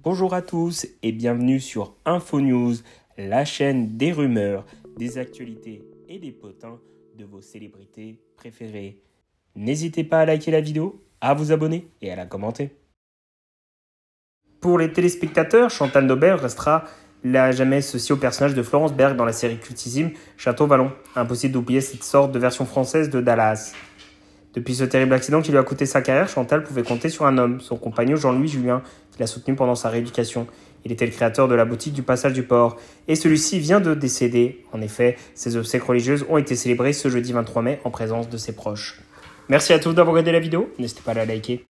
Bonjour à tous et bienvenue sur InfoNews, la chaîne des rumeurs, des actualités et des potins de vos célébrités préférées. N'hésitez pas à liker la vidéo, à vous abonner et à la commenter. Pour les téléspectateurs, Chantal Daubert restera l'a jamais associée au personnage de Florence Berg dans la série cultissime Château Vallon. Impossible d'oublier cette sorte de version française de Dallas. Depuis ce terrible accident qui lui a coûté sa carrière, Chantal pouvait compter sur un homme, son compagnon Jean-Louis Julien, qui l'a soutenu pendant sa rééducation. Il était le créateur de la boutique du Passage du Port, et celui-ci vient de décéder. En effet, ses obsèques religieuses ont été célébrées ce jeudi 23 mai en présence de ses proches. Merci à tous d'avoir regardé la vidéo, n'hésitez pas à la liker.